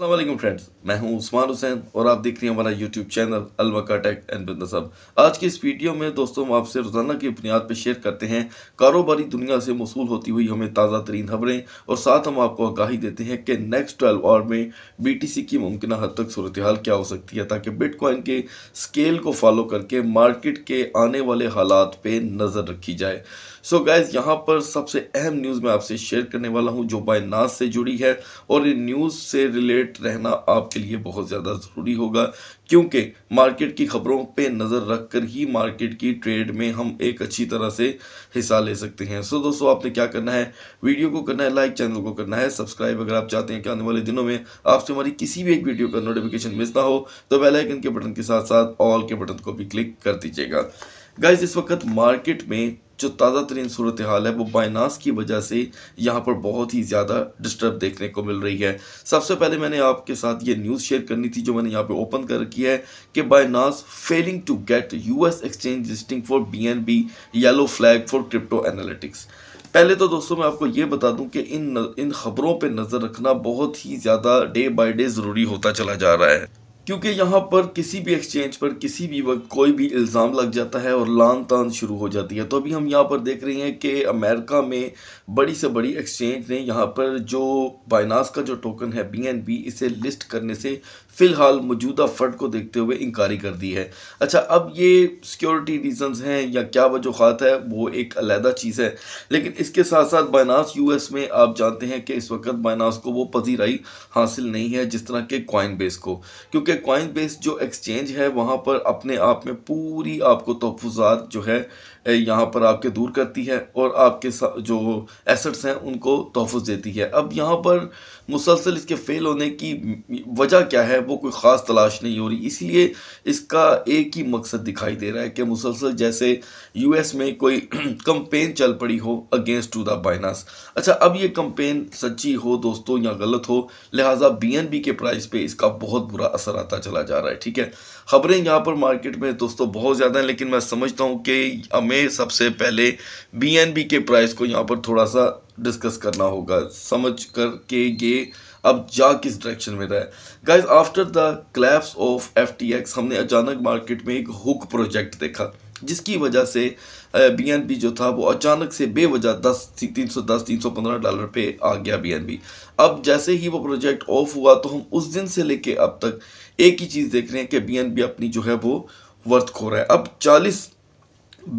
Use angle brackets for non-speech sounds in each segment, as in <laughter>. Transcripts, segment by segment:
अल्लाह friends मैं हूं उस्मान हुसैन और आप देख रहे हैं हमारा यूट्यूब चैनल अलवका टेक एंड बिजनेस अब आज की इस वीडियो में दोस्तों हम आपसे रोज़ाना की बुनियाद पर शेयर करते हैं कारोबारी दुनिया से मौसू होती हुई हमें ताज़ा तरीन खबरें और साथ हम आपको आगाही देते हैं कि नेक्स्ट ट्वेल्व आवर में बी टी सी की मुमकिन हद तक सूरत हाल क्या हो सकती है ताकि बिटकॉइन के स्केल को फॉलो करके मार्केट के आने वाले हालात पर नज़र रखी जाए सो गाइज यहाँ पर सबसे अहम न्यूज़ मैं आपसे शेयर करने वाला हूँ जो बायनास से जुड़ी है और ये न्यूज़ से रिलेट रहना आपके लिए बहुत ज़्यादा ज़रूरी होगा क्योंकि मार्केट की खबरों पे नज़र रख कर ही मार्केट की ट्रेड में हम एक अच्छी तरह से हिस्सा ले सकते हैं सो so दोस्तों आपने क्या करना है वीडियो को करना है लाइक चैनल को करना है सब्सक्राइब अगर आप चाहते हैं कि आने वाले दिनों में आपसे हमारी किसी भी एक वीडियो का नोटिफिकेशन मिस ना हो तो बेलाइकन के बटन के साथ साथ ऑल के बटन को भी क्लिक कर दीजिएगा गाइज इस वक्त मार्केट में जो ताज़ा तरीन सूरत हाल है वो बाइनास की वजह से यहाँ पर बहुत ही ज़्यादा डिस्टर्ब देखने को मिल रही है सबसे पहले मैंने आपके साथ ये न्यूज़ शेयर करनी थी जो मैंने यहाँ पर ओपन कर रखी है कि Binance failing to get U S exchange listing for B N B yellow flag for crypto analytics पहले तो दोस्तों मैं आपको ये बता दूं कि इन इन खबरों पे नज़र रखना बहुत ही ज़्यादा डे बाय डे ज़रूरी होता चला जा रहा है क्योंकि यहाँ पर किसी भी एक्सचेंज पर किसी भी वक्त कोई भी इल्ज़ाम लग जाता है और लान तान शुरू हो जाती है तो अभी हम यहाँ पर देख रहे हैं कि अमेरिका में बड़ी से बड़ी एक्सचेंज ने यहाँ पर जो बाइनास का जो टोकन है बी इसे लिस्ट करने से फ़िलहाल मौजूदा फर्ड को देखते हुए इंकारी कर दी है अच्छा अब ये सिक्योरिटी रीज़न्स हैं या क्या वजूहत है वो एक अलहदा चीज़ है लेकिन इसके साथ साथ बाइनास एस में आप जानते हैं कि इस वक्त बाइनास को वो पजीराई हासिल नहीं है जिस तरह के कॉइन बेस को क्योंकि क्योंकि कॉइन बेस जो एक्सचेंज है वहाँ पर अपने आप में पूरी आपको तहफात जो है यहाँ पर आपके दूर करती है और आपके जो एसेट्स हैं उनको तहफ़ देती है अब यहाँ पर मुसलसल इसके फ़ेल होने की वजह क्या है वो कोई ख़ास तलाश नहीं हो रही इसलिए इसका एक ही मकसद दिखाई दे रहा है कि मुसलसल जैसे यूएस में कोई कंपेन <clears throat> चल पड़ी हो अगेंस्ट टू द बाइनास अच्छा अब ये कंपेन सच्ची हो दोस्तों या गलत हो लिहाजा बी के प्राइस पर इसका बहुत बुरा असर आता चला जा रहा है ठीक है ख़बरें यहाँ पर मार्केट में दोस्तों बहुत ज़्यादा हैं लेकिन मैं समझता हूँ कि हमें सबसे पहले बी के प्राइस को यहाँ पर थोड़ा सा डिस्कस करना होगा समझ कर के ये अब जा किस डायरेक्शन में रहा है guys after the collapse of F हमने अचानक मार्केट में एक हुक प्रोजेक्ट देखा जिसकी वजह से बीएनबी जो था वो अचानक से बेवजह दस तीन सौ दस तीन सौ पंद्रह डॉलर पे आ गया बीएनबी अब जैसे ही वो प्रोजेक्ट ऑफ हुआ तो हम उस दिन से लेके अब तक एक ही चीज़ देख रहे हैं कि बीएनबी अपनी जो है वो वर्थ खो रहा है अब चालीस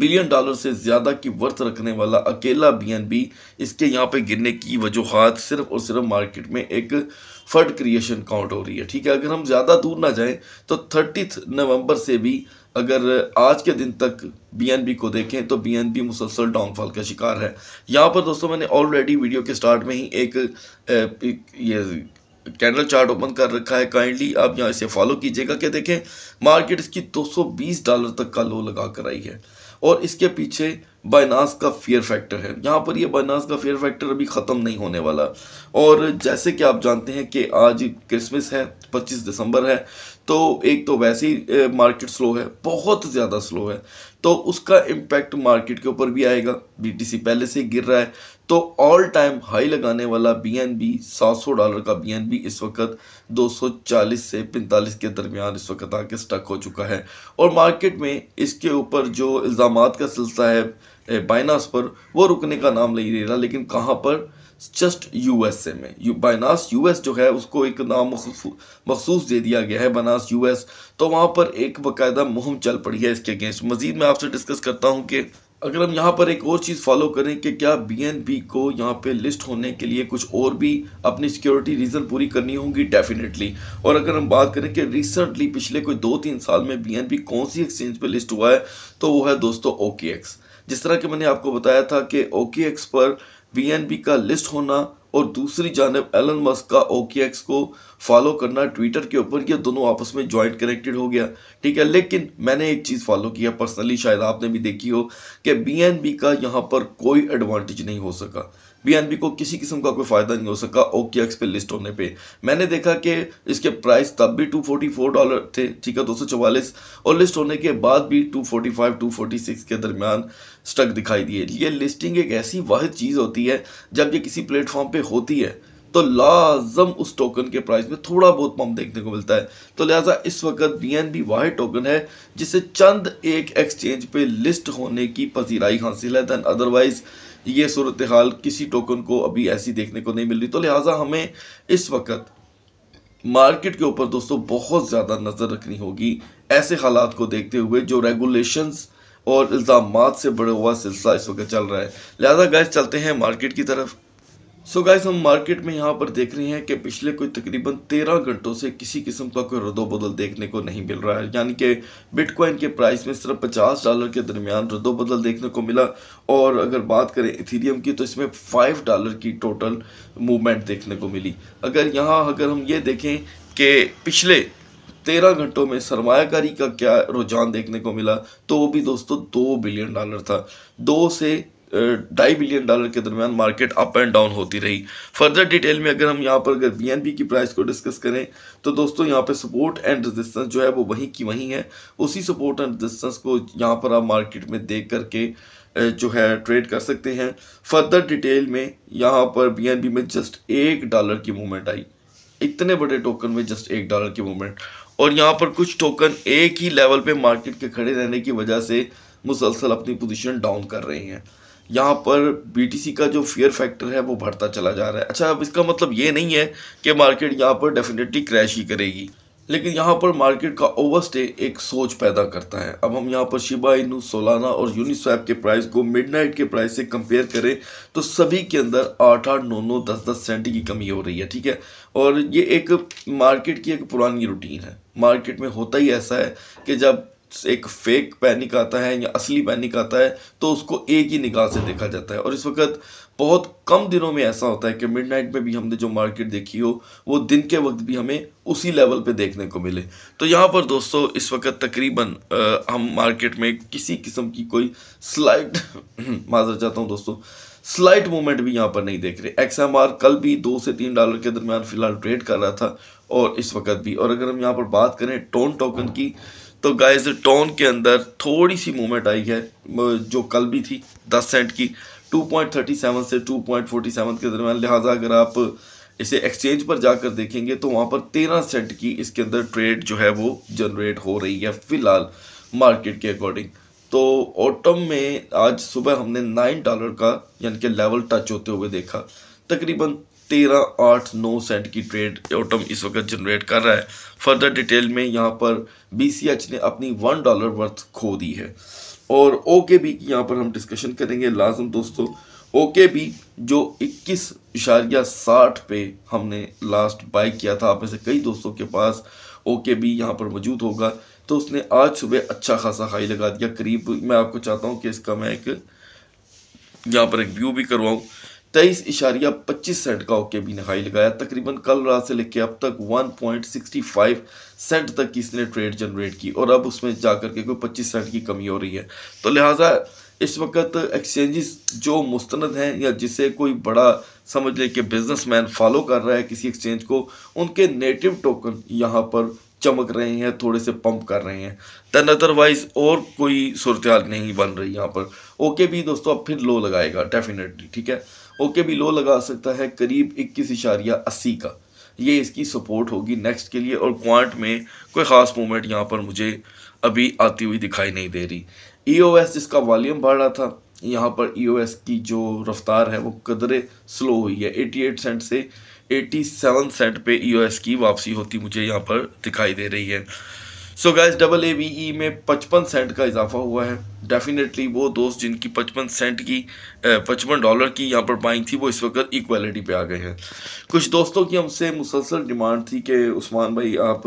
बिलियन डॉलर से ज़्यादा की वर्थ रखने वाला अकेला बीएनबी इसके यहाँ पे गिरने की वजूहत सिर्फ और सिर्फ मार्केट में एक फर्ड क्रिएशन काउंट हो रही है ठीक है अगर हम ज़्यादा दूर ना जाएं तो थर्टी नवंबर से भी अगर आज के दिन तक बीएनबी को देखें तो बीएनबी मुसलसल डाउनफॉल का शिकार है यहाँ पर दोस्तों मैंने ऑलरेडी वीडियो के स्टार्ट में ही एक, एक ये कैंडल चार्ट ओपन कर रखा है काइंडली आप यहाँ इसे फॉलो कीजिएगा कि देखें मार्केट इसकी 220 डॉलर तक का लो लगा कर आई है और इसके पीछे बाइनास का फेयर फैक्टर है यहाँ पर ये बाइनास का फेयर फैक्टर अभी ख़त्म नहीं होने वाला और जैसे कि आप जानते हैं कि आज क्रिसमस है 25 दिसंबर है तो एक तो वैसे ही मार्केट स्लो है बहुत ज़्यादा स्लो है तो उसका इम्पैक्ट मार्केट के ऊपर भी आएगा बीटीसी पहले से गिर रहा है तो ऑल टाइम हाई लगाने वाला बी एन बी सात सौ डॉलर का बी एन बी इस वक्त 240 से 45 के दरमियान इस वक्त आके स्टक हो चुका है और मार्केट में इसके ऊपर जो इल्ज़ाम का सिलसिला है बाइनास पर वो रुकने का नाम नहीं ले रहा लेकिन कहाँ पर जस्ट यू एस ए में यू बाइनास एस जो है उसको एक नाम मखसूस दे दिया गया है बनास यू एस तो वहाँ पर एक बाकायदा मुहम चल पड़ी है इसके अगेंस्ट मजीद मैं आपसे डिस्कस करता हूँ कि अगर हम यहाँ पर एक और चीज़ फॉलो करें कि क्या बीएनबी को यहाँ पे लिस्ट होने के लिए कुछ और भी अपनी सिक्योरिटी रीज़न पूरी करनी होगी डेफिनेटली और अगर हम बात करें कि रिसेंटली पिछले कोई दो तीन साल में बीएनबी कौन सी एक्सचेंज पे लिस्ट हुआ है तो वो है दोस्तों ओके जिस तरह के मैंने आपको बताया था कि ओके पर बी का लिस्ट होना और दूसरी जानब एलन मस्क का ओकेएक्स को फॉलो करना ट्विटर के ऊपर ये दोनों आपस में जॉइंट कनेक्टेड हो गया ठीक है लेकिन मैंने एक चीज़ फॉलो किया पर्सनली शायद आपने भी देखी हो कि बीएनबी का यहाँ पर कोई एडवांटेज नहीं हो सका बीएनबी को किसी किस्म का कोई फ़ायदा नहीं हो सका ओके एक्स पे लिस्ट होने पे मैंने देखा कि इसके प्राइस तब भी फोर डॉलर थे ठीक है चवालीस और लिस्ट होने के बाद भी फोर्टी सिक्स के दरमियान स्टक दिखाई दिए ये लिस्टिंग एक ऐसी वाहि चीज़ होती है जब ये किसी प्लेटफॉर्म पे होती है तो लाजम उस टोकन के प्राइस में थोड़ा बहुत पम्प देखने को मिलता है तो लिहाजा इस वक्त बी एन बी वाह टोकन है जिसे चंद एक एक्सचेंज पे लिस्ट होने की पसीराई हासिल है दैन अदरवाइज़ ये सूरत हाल किसी टोकन को अभी ऐसी देखने को नहीं मिल रही तो लिहाजा हमें इस वक्त मार्केट के ऊपर दोस्तों बहुत ज़्यादा नज़र रखनी होगी ऐसे हालात को देखते हुए जो रेगुलेशंस और इल्ज़ाम से बड़े हुआ सिलसिला इस वक्त चल रहा है लिहाजा गैस चलते हैं मार्केट की तरफ सो so गाइस हम मार्केट में यहाँ पर देख रहे हैं कि पिछले कोई तकरीबन तेरह घंटों से किसी किस्म का कोई रद्दो बदल देखने को नहीं मिल रहा है यानी कि बिटकॉइन के प्राइस में सिर्फ पचास डॉलर के दरमियान रद्दो बदल देखने को मिला और अगर बात करें इथीरियम की तो इसमें फाइव डॉलर की टोटल मूवमेंट देखने को मिली अगर यहाँ अगर हम ये देखें कि पिछले तेरह घंटों में सरमाकारी का क्या रुझान देखने को मिला तो वो भी दोस्तों दो बिलियन डॉलर था दो से ढाई बिलियन डॉलर के दरमियान मार्केट अप एंड डाउन होती रही फर्दर डिटेल में अगर हम यहाँ पर अगर बी की प्राइस को डिस्कस करें तो दोस्तों यहाँ पे सपोर्ट एंड रेजिस्टेंस जो है वो वहीं की वहीं है उसी सपोर्ट एंड रेजिस्टेंस को यहाँ पर आप मार्केट में देख करके जो है ट्रेड कर सकते हैं फर्दर डिटेल में यहाँ पर बी में जस्ट एक डॉलर की मूवमेंट आई इतने बड़े टोकन में जस्ट एक डॉलर की मूवमेंट और यहाँ पर कुछ टोकन एक ही लेवल पे मार्केट के खड़े रहने की वजह से मुसलसल अपनी पोजीशन डाउन कर रहे हैं यहाँ पर बीटीसी का जो फियर फैक्टर है वो बढ़ता चला जा रहा है अच्छा अब इसका मतलब ये नहीं है कि मार्केट यहाँ पर डेफिनेटली क्रैश ही करेगी लेकिन यहाँ पर मार्केट का ओवरस्टे एक सोच पैदा करता है अब हम यहाँ पर शिबा इनू सोलाना और यूनिस्वैप के प्राइस को मिडनाइट के प्राइस से कंपेयर करें तो सभी के अंदर आठ आठ नौ नौ दस दस सेंट की कमी हो रही है ठीक है और ये एक मार्केट की एक पुरानी रूटीन है मार्केट में होता ही ऐसा है कि जब एक फेक पैनिक आता है या असली पैनिक आता है तो उसको एक ही निगाह से देखा जाता है और इस वक्त बहुत कम दिनों में ऐसा होता है कि मिडनाइट में भी हमने जो मार्केट देखी हो वो दिन के वक्त भी हमें उसी लेवल पे देखने को मिले तो यहाँ पर दोस्तों इस वक्त तकरीबन हम मार्केट में किसी किस्म की कोई स्लाइड <clears throat> माजर चाहता हूँ दोस्तों स्लाइट मूवमेंट भी यहाँ पर नहीं देख रहे एक्स कल भी दो से तीन डॉलर के दरमियान फ़िलहाल ट्रेड कर रहा था और इस वक्त भी और अगर हम यहाँ पर बात करें टोन टोकन की तो गाइज टोन के अंदर थोड़ी सी मूवमेंट आई है जो कल भी थी दस सेंट की 2.37 से 2.47 के दरमियान लिहाजा अगर आप इसे एक्सचेंज पर जाकर देखेंगे तो वहाँ पर तेरह सेंट की इसके अंदर ट्रेड जो है वो जनरेट हो रही है फ़िलहाल मार्केट के अकॉर्डिंग तो ऑटम में आज सुबह हमने नाइन डॉलर का यानी कि लेवल टच होते हुए देखा तकरीबन तेरह आठ नौ सेंट की ट्रेड ऑटम इस वक्त जनरेट कर रहा है फर्दर डिटेल में यहाँ पर बी ने अपनी वन डॉलर वर्थ खो दी है और ओ के बी की यहाँ पर हम डिस्कशन करेंगे लाजम दोस्तों ओ के बी जो इक्कीस इशारिया साठ पे हमने लास्ट बाय किया था आप में से कई दोस्तों के पास ओ के बी यहाँ पर मौजूद होगा तो उसने आज सुबह अच्छा खासा हाई लगा दिया करीब मैं आपको चाहता हूँ कि इसका मैं एक यहाँ पर एक व्यू भी करवाऊँ तेईस इशारिया पच्चीस सेंट का ओके भी नहाई लगाया तकरीबन कल रात से लेके अब तक 1.65 सेंट तक की इसने ट्रेड जनरेट की और अब उसमें जा करके कोई पच्चीस सेंट की कमी हो रही है तो लिहाजा इस वक्त एक्सचेंजेस जो मुस्तंद हैं या जिसे कोई बड़ा समझ लें कि बिजनेसमैन फॉलो कर रहा है किसी एक्सचेंज को उनके नेटिव टोकन यहाँ पर चमक रहे हैं थोड़े से पंप कर रहे हैं दैन अदरवाइज और कोई सूरत नहीं बन रही यहाँ पर ओके भी दोस्तों अब फिर लो लगाएगा डेफिनेटली ठीक है ओके भी लो लगा सकता है करीब इक्कीस इशारिया अस्सी का ये इसकी सपोर्ट होगी नेक्स्ट के लिए और क्वांट में कोई ख़ास मूवमेंट यहाँ पर मुझे अभी आती हुई दिखाई नहीं दे रही ई e जिसका वॉल्यूम बढ़ रहा था यहाँ पर ई e की जो रफ्तार है वो कदरे स्लो हुई है 88 सेंट से 87 सेंट पे ई e की वापसी होती मुझे यहाँ पर दिखाई दे रही है so guys double A V E में पचपन सेंट का इजाफा हुआ है डेफिनेटली वो दोस्त जिनकी पचपन सेंट की पचपन डॉलर की यहाँ पर बाइंग थी वो इस वक्त इक्वलिटी पे आ गए हैं कुछ दोस्तों की हमसे मुसलसल डिमांड थी कि उस्मान भाई आप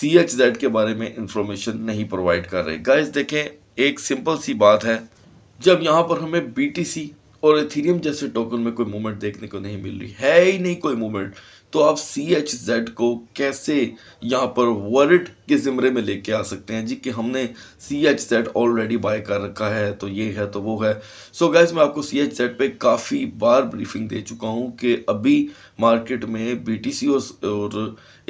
सी एच जेड के बारे में इंफॉर्मेशन नहीं प्रोवाइड कर रहे गैस देखें एक सिंपल सी बात है जब यहाँ पर हमें बी टी सी और एथीरियम जैसे टोकन में कोई मूवमेंट देखने को नहीं मिल रही है ही नहीं कोई मूवमेंट तो आप सी एच जेड को कैसे यहाँ पर वर्ड के ज़िमरे में लेके आ सकते हैं जी कि हमने C H Z already buy कर रखा है तो ये है तो वो है सो so गैस मैं आपको सी एच जेड पर काफ़ी बार ब्रीफिंग दे चुका हूँ कि अभी मार्केट में बी टी सी और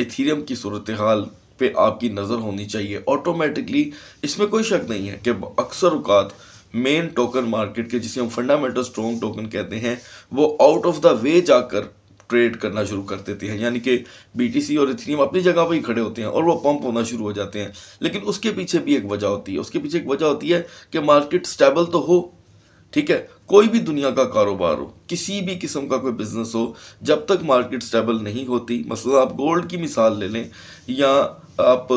इथीरियम की सूरत हाल पे आपकी नज़र होनी चाहिए ऑटोमेटिकली इसमें कोई शक नहीं है कि अक्सर अवकात मेन टोकन मार्केट के जिसे हम फंडामेंटल स्ट्रॉन्ग टोकन कहते हैं वो आउट ऑफ द वे जाकर ट्रेड करना शुरू कर देते हैं यानी कि बीटीसी और इथेरियम अपनी जगह पर ही खड़े होते हैं और वो पंप होना शुरू हो जाते हैं लेकिन उसके पीछे भी एक वजह होती है उसके पीछे एक वजह होती है कि मार्केट स्टेबल तो हो ठीक है कोई भी दुनिया का कारोबार हो किसी भी किस्म का कोई बिजनेस हो जब तक मार्केट स्टेबल नहीं होती मसलन आप गोल्ड की मिसाल ले लें या आप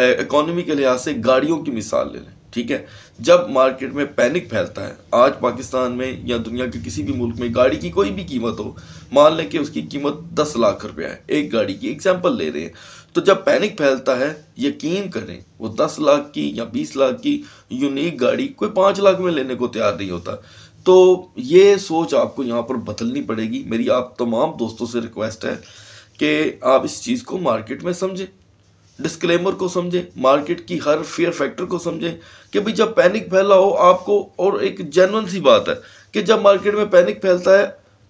इकोनॉमी के लिहाज से गाड़ियों की मिसाल ले लें ठीक है जब मार्केट में पैनिक फैलता है आज पाकिस्तान में या दुनिया के किसी भी मुल्क में गाड़ी की कोई भी कीमत हो मान लें कि उसकी कीमत दस लाख रुपया है एक गाड़ी की एग्जाम्पल ले रहे हैं तो जब पैनिक फैलता है यकीन करें वो दस लाख की या बीस लाख की यूनिक गाड़ी कोई पाँच लाख में लेने को तैयार नहीं होता तो ये सोच आपको यहाँ पर बदलनी पड़ेगी मेरी आप तमाम दोस्तों से रिक्वेस्ट है कि आप इस चीज़ को मार्केट में समझें डिस्क्लेमर को समझें मार्केट की हर फेयर फैक्टर को समझें कि भाई जब पैनिक फैला हो आपको और एक जेनवन सी बात है कि जब मार्केट में पैनिक फैलता है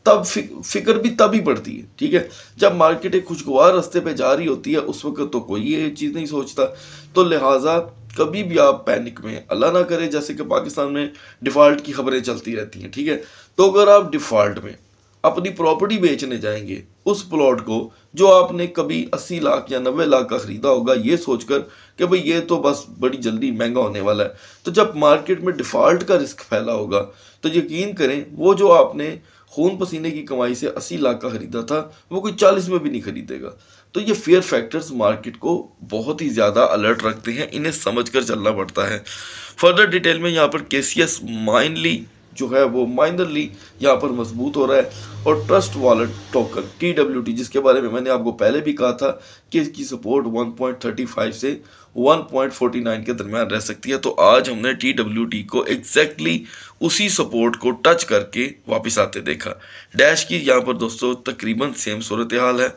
तब फिक्र भी तभी बढ़ती है ठीक है जब मार्केट एक खुशगवार रास्ते पे जा रही होती है उस वक्त तो कोई ये चीज़ नहीं सोचता तो लिहाजा कभी भी आप पैनिक में अल्लाह ना करें जैसे कि पाकिस्तान में डिफ़ॉल्ट की खबरें चलती रहती हैं ठीक है तो अगर आप डिफ़ॉल्ट में अपनी प्रॉपर्टी बेचने जाएंगे उस प्लॉट को जो आपने कभी अस्सी लाख या नब्बे लाख का ख़रीदा होगा ये सोचकर कि भाई ये तो बस बड़ी जल्दी महंगा होने वाला है तो जब मार्केट में डिफ़ॉल्ट का रिस्क फैला होगा तो यकीन करें वो जो आपने खून पसीने की कमाई से अस्सी लाख का ख़रीदा था वो कोई चालीस में भी नहीं ख़रीदेगा तो ये फेयर फैक्टर्स मार्केट को बहुत ही ज़्यादा अलर्ट रखते हैं इन्हें समझ कर चलना पड़ता है फर्दर डिटेल में यहाँ पर के सी एस माइनली जो है वो माइनरली यहाँ पर मजबूत हो रहा है और Trust Wallet token T W T जिसके बारे में मैंने आपको पहले भी कहा था कि इसकी सपोर्ट 1.35 से 1.49 के दरमियान रह सकती है तो आज हमने टी डब्ल्यू टी को एग्जैक्टली exactly उसी सपोर्ट को टच करके वापस आते देखा डैश की यहाँ पर दोस्तों तकरीबन सेम सूरत हाल है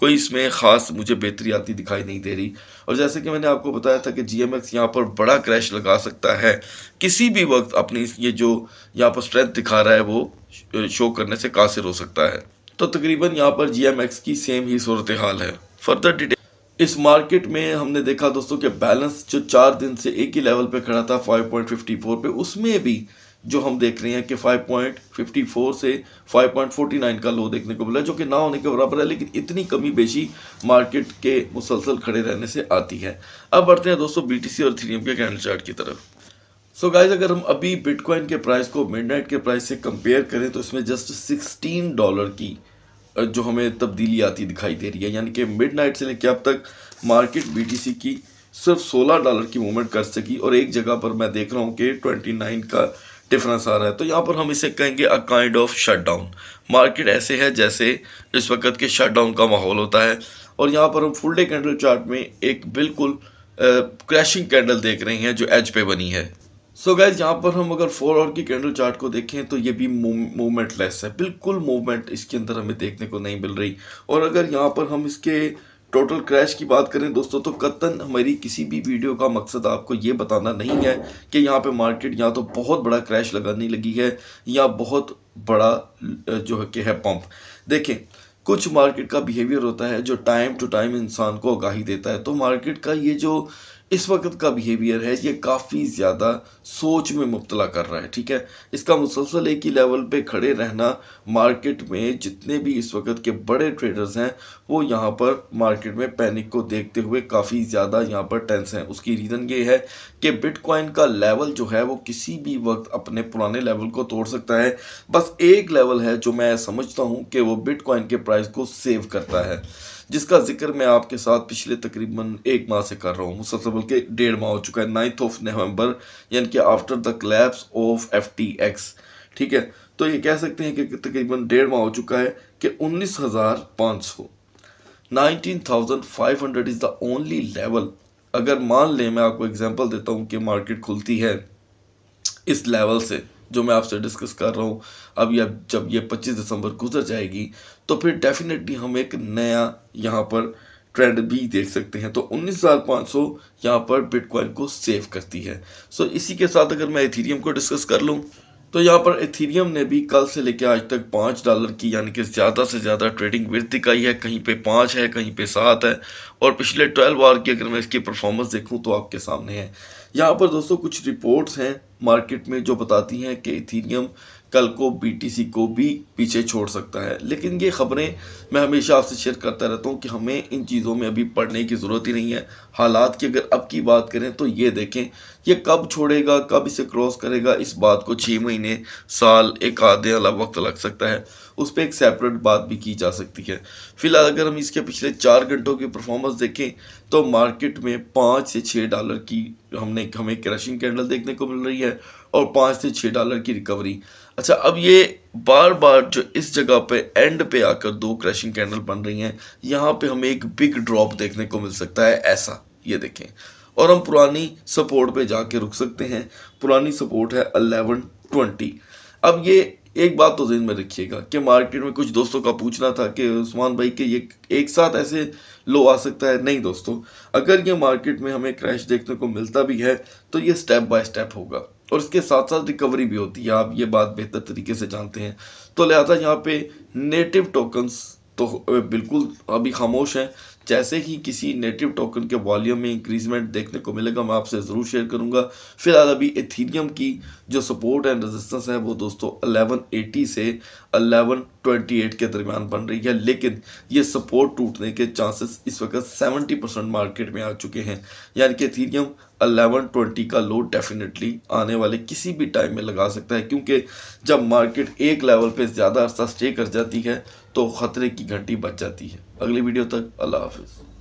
कोई इसमें ख़ास मुझे बेहतरी आती दिखाई नहीं दे रही और जैसे कि मैंने आपको बताया था कि जी एम एक्स यहाँ पर बड़ा क्रैश लगा सकता है किसी भी वक्त अपनी ये जो यहाँ पर स्ट्रेंथ दिखा रहा है वो शो करने से कासिर हो सकता है तो तकरीबन यहाँ पर जी एम एक्स की सेम ही सूरत हाल है फर्दर डिटेल इस मार्केट में हमने देखा दोस्तों कि बैलेंस जो चार दिन से एक ही लेवल पे खड़ा था फोर पे उसमें भी जो हम देख रहे हैं कि 5.54 से 5.49 का लो देखने को मिला जो कि ना होने के बराबर है लेकिन इतनी कमी बेशी मार्केट के मुसलसल खड़े रहने से आती है अब बढ़ते हैं दोस्तों बीटीसी और थ्रीएम के कैंडल चार्ट की तरफ सो so गाइज अगर हम अभी बिटकॉइन के प्राइस को मिडनाइट के प्राइस से कंपेयर करें तो इसमें जस्ट सिक्सटीन डॉलर की जो हमें तब्दीली आती दिखाई दे रही है यानी कि मिड से लेकर अब तक मार्केट बी की सिर्फ 16 डॉलर की मूवमेंट कर सकी और एक जगह पर मैं देख रहा हूँ कि 29 का डिफरेंस आ रहा है तो यहाँ पर हम इसे कहेंगे a kind of shutdown market ऐसे है जैसे इस वक्त के शटडाउन का माहौल होता है और यहाँ पर हम फुल डे कैंडल चार्ट में एक बिल्कुल क्रैशिंग कैंडल देख रहे हैं जो एज पे बनी है सो गैज यहाँ पर हम अगर फोर आवर की कैंडल चार्ट को देखें तो ये भी मूवमेंट लेस है बिल्कुल मूवमेंट इसके अंदर हमें देखने को नहीं मिल रही और अगर यहाँ पर हम इसके टोटल क्रैश की बात करें दोस्तों तो कतन हमारी किसी भी वीडियो का मकसद आपको ये बताना नहीं है कि यहाँ पे मार्केट या तो बहुत बड़ा क्रैश लगाने लगी है या बहुत बड़ा जो है कि है पंप देखें कुछ मार्केट का बिहेवियर होता है जो टाइम टू टाइम इंसान को आगाही देता है तो मार्केट का ये जो इस वक्त का बिहेवियर है ये काफ़ी ज़्यादा सोच में मुबतला कर रहा है ठीक है इसका मुसलसल एक ही लेवल पे खड़े रहना मार्केट में जितने भी इस वक्त के बड़े ट्रेडर्स हैं वो यहाँ पर मार्केट में पैनिक को देखते हुए काफ़ी ज़्यादा यहाँ पर टेंस हैं उसकी रीज़न ये है कि बिटकॉइन का लेवल जो है वो किसी भी वक्त अपने पुराने लेवल को तोड़ सकता है बस एक लेवल है जो मैं समझता हूँ कि वो बिटकॉइन के प्राइस को सेव करता है जिसका जिक्र मैं आपके साथ पिछले तकरीबन एक माह से कर रहा हूँ मुसलसल बल्कि डेढ़ माह हो चुका है नाइन्थ ऑफ नवंबर यानी कि after the collapse of F T X ठीक है तो ये कह सकते हैं कि तकरीबन डेढ़ माह हो चुका है कि उन्नीस हज़ार पाँच सौ nineteen thousand five hundred is the only level अगर मान लें मैं आपको एग्जाम्पल देता हूँ कि मार्केट खुलती है इस लेवल से जो मैं आपसे डिस्कस कर रहा हूँ अब या जब ये 25 दिसंबर गुजर जाएगी तो फिर डेफिनेटली हम एक नया यहाँ पर ट्रेंड भी देख सकते हैं तो उन्नीस हज़ार पाँच सौ यहाँ पर बिटकॉइन को सेव करती है सो इसी के साथ अगर मैं इथीरियम को डिस्कस कर लूँ तो यहाँ पर इथीरियम ने भी कल से लेकर आज तक पाँच डॉलर की यानी कि ज़्यादा से ज़्यादा ट्रेडिंग वृद्ध दिखाई है कहीं पे पाँच है कहीं पे सात है और पिछले ट्वेल्व आवर की अगर मैं इसकी परफॉर्मेंस देखूँ तो आपके सामने है यहाँ पर दोस्तों कुछ रिपोर्ट्स हैं मार्केट में जो बताती हैं कि इथीरियम कल को बीटीसी को भी पीछे छोड़ सकता है लेकिन ये खबरें मैं हमेशा आपसे शेयर करता रहता हूँ कि हमें इन चीज़ों में अभी पढ़ने की ज़रूरत ही नहीं है हालात की अगर अब की बात करें तो ये देखें ये कब छोड़ेगा कब इसे क्रॉस करेगा इस बात को छः महीने साल एक आधे अला वक्त लग सकता है उस पर एक सेपरेट बात भी की जा सकती है फिलहाल अगर हम इसके पिछले चार घंटों की परफॉर्मेंस देखें तो मार्केट में पाँच से छः डॉलर की हमने हमें क्रशिंग कैंडल देखने को मिल रही है और पाँच से छः डॉलर की रिकवरी अच्छा अब ये बार बार जो इस जगह पे एंड पे आकर दो क्रैशिंग कैंडल बन रही हैं यहाँ पे हमें एक बिग ड्रॉप देखने को मिल सकता है ऐसा ये देखें और हम पुरानी सपोर्ट पे जाके रुक सकते हैं पुरानी सपोर्ट है अलेवन ट्वेंटी अब ये एक बात तो दिन में रखिएगा कि मार्केट में कुछ दोस्तों का पूछना था कि उस्मान भाई के ये एक साथ ऐसे लो आ सकता है नहीं दोस्तों अगर ये मार्केट में हमें क्रैश देखने को मिलता भी है तो ये स्टेप बाय स्टेप होगा और इसके साथ साथ रिकवरी भी होती है आप ये बात बेहतर तरीके से जानते हैं तो लिहाजा यहाँ पे नेटिव टोकन्स तो बिल्कुल अभी खामोश हैं जैसे ही किसी नेटिव टोकन के वॉल्यूम में इंक्रीजमेंट देखने को मिलेगा मैं आपसे ज़रूर शेयर करूंगा फिलहाल अभी एथीरियम की जो सपोर्ट एंड रेजिस्टेंस है वो दोस्तों 1180 से 1128 के दरमियान बन रही है लेकिन ये सपोर्ट टूटने के चांसेस इस वक्त 70 परसेंट मार्केट में आ चुके हैं यानी कि एथीरियम 1120 का लोड डेफिनेटली आने वाले किसी भी टाइम में लगा सकता है क्योंकि जब मार्केट एक लेवल पर ज़्यादा अर्सा स्टे कर जाती है तो ख़तरे की घंटी बच जाती है अगली वीडियो तक अल्लाह हाफिज़